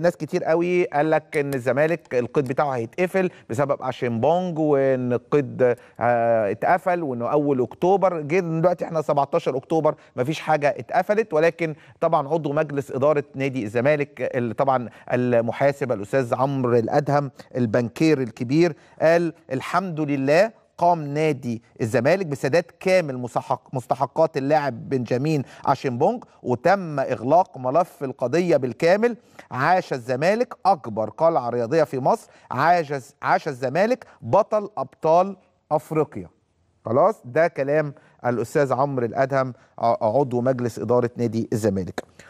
ناس كتير قوي قال لك ان الزمالك القيد بتاعه هيتقفل بسبب بونج وان القيد آه، اتقفل وانه اول اكتوبر جه دلوقتي احنا 17 اكتوبر مفيش حاجه اتقفلت ولكن طبعا عضو مجلس اداره نادي الزمالك اللي طبعا المحاسب الاستاذ عمرو الادهم البنكير الكبير قال الحمد لله قام نادي الزمالك بسداد كامل مستحق مستحقات اللاعب بنجامين اشينبونج وتم اغلاق ملف القضيه بالكامل عاش الزمالك اكبر قلعه رياضيه في مصر عاش عاش الزمالك بطل ابطال افريقيا خلاص ده كلام الاستاذ عمرو الادهم عضو مجلس اداره نادي الزمالك